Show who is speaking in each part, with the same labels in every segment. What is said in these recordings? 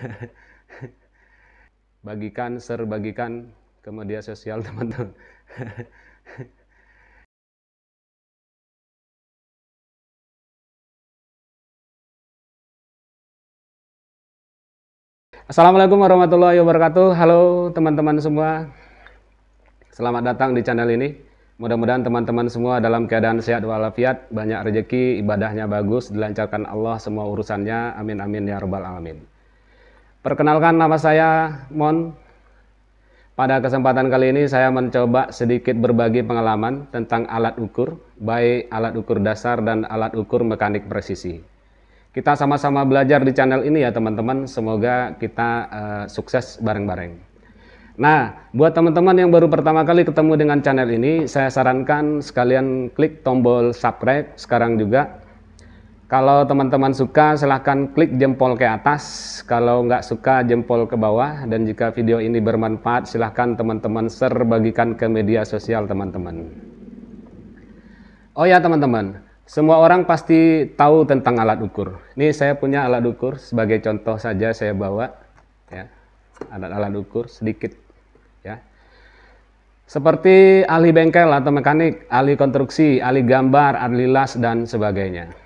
Speaker 1: bagikan, serbagikan ke media sosial teman-teman. Assalamualaikum warahmatullahi wabarakatuh. Halo teman-teman semua. Selamat datang di channel ini. Mudah-mudahan teman-teman semua dalam keadaan sehat walafiat, banyak rezeki, ibadahnya bagus, dilancarkan Allah semua urusannya. Amin amin ya rabbal alamin. Perkenalkan nama saya Mon. Pada kesempatan kali ini saya mencoba sedikit berbagi pengalaman tentang alat ukur, baik alat ukur dasar dan alat ukur mekanik presisi. Kita sama-sama belajar di channel ini ya teman-teman, semoga kita uh, sukses bareng-bareng. Nah, buat teman-teman yang baru pertama kali ketemu dengan channel ini, saya sarankan sekalian klik tombol subscribe sekarang juga kalau teman-teman suka, silahkan klik jempol ke atas. Kalau nggak suka, jempol ke bawah. Dan jika video ini bermanfaat, silahkan teman-teman share, bagikan ke media sosial teman-teman. Oh ya teman-teman, semua orang pasti tahu tentang alat ukur. Ini saya punya alat ukur, sebagai contoh saja saya bawa. Ya, alat-alat ukur sedikit. Ya, seperti ahli bengkel atau mekanik, ahli konstruksi, ahli gambar, ahli las, dan sebagainya.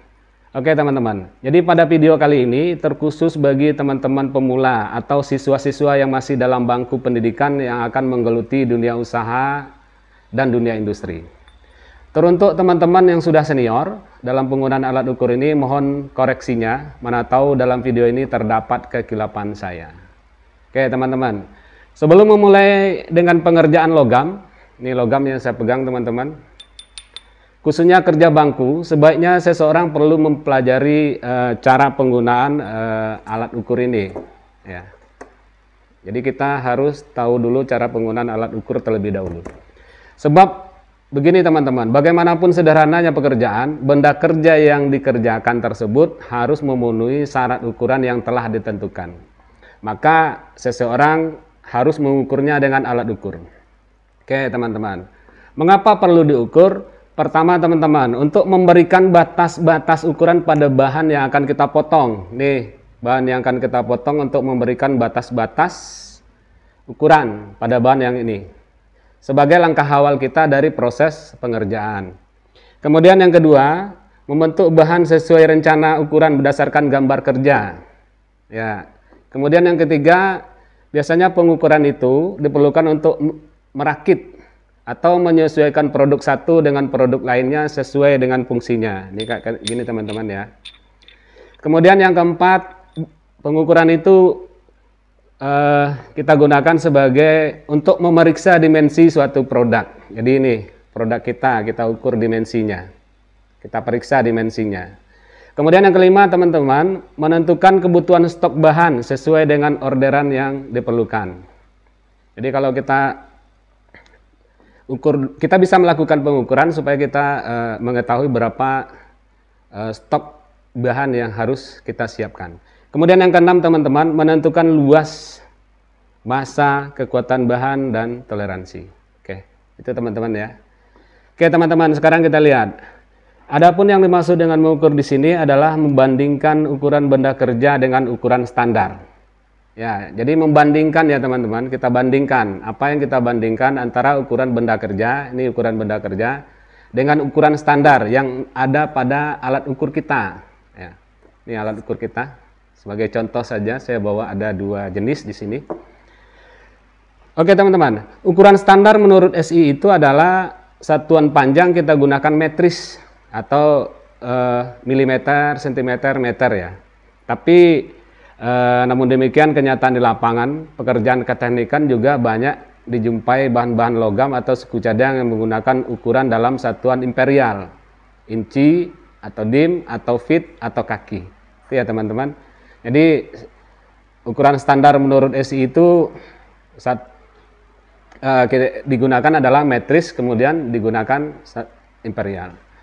Speaker 1: Oke teman-teman, jadi pada video kali ini terkhusus bagi teman-teman pemula atau siswa-siswa yang masih dalam bangku pendidikan yang akan menggeluti dunia usaha dan dunia industri. Teruntuk teman-teman yang sudah senior, dalam penggunaan alat ukur ini mohon koreksinya, mana tahu dalam video ini terdapat kekilapan saya. Oke teman-teman, sebelum memulai dengan pengerjaan logam, ini logam yang saya pegang teman-teman, khususnya kerja bangku, sebaiknya seseorang perlu mempelajari e, cara penggunaan e, alat ukur ini. Ya. Jadi kita harus tahu dulu cara penggunaan alat ukur terlebih dahulu. Sebab begini teman-teman, bagaimanapun sederhananya pekerjaan, benda kerja yang dikerjakan tersebut harus memenuhi syarat ukuran yang telah ditentukan. Maka seseorang harus mengukurnya dengan alat ukur. Oke teman-teman, mengapa perlu diukur? Pertama teman-teman, untuk memberikan batas-batas ukuran pada bahan yang akan kita potong. Nih, bahan yang akan kita potong untuk memberikan batas-batas ukuran pada bahan yang ini. Sebagai langkah awal kita dari proses pengerjaan. Kemudian yang kedua, membentuk bahan sesuai rencana ukuran berdasarkan gambar kerja. Ya. Kemudian yang ketiga, biasanya pengukuran itu diperlukan untuk merakit atau menyesuaikan produk satu dengan produk lainnya sesuai dengan fungsinya. Ini kayak gini teman-teman ya. Kemudian yang keempat, pengukuran itu uh, kita gunakan sebagai untuk memeriksa dimensi suatu produk. Jadi ini produk kita, kita ukur dimensinya. Kita periksa dimensinya. Kemudian yang kelima teman-teman, menentukan kebutuhan stok bahan sesuai dengan orderan yang diperlukan. Jadi kalau kita ukur kita bisa melakukan pengukuran supaya kita uh, mengetahui berapa uh, stok bahan yang harus kita siapkan. Kemudian yang keenam teman-teman menentukan luas masa, kekuatan bahan dan toleransi. Oke, itu teman-teman ya. Oke teman-teman, sekarang kita lihat. Adapun yang dimaksud dengan mengukur di sini adalah membandingkan ukuran benda kerja dengan ukuran standar. Ya, jadi membandingkan ya teman-teman, kita bandingkan apa yang kita bandingkan antara ukuran benda kerja, ini ukuran benda kerja dengan ukuran standar yang ada pada alat ukur kita. Ya. Ini alat ukur kita. Sebagai contoh saja saya bawa ada dua jenis di sini. Oke teman-teman, ukuran standar menurut SI itu adalah satuan panjang kita gunakan metris atau eh, milimeter, sentimeter, meter ya. Tapi E, namun demikian kenyataan di lapangan, pekerjaan keteknikan juga banyak dijumpai bahan-bahan logam atau suku cadang yang menggunakan ukuran dalam satuan imperial, inci atau dim atau fit atau kaki. Itu ya teman-teman. Jadi ukuran standar menurut SI itu saat eh, digunakan adalah metris kemudian digunakan imperial.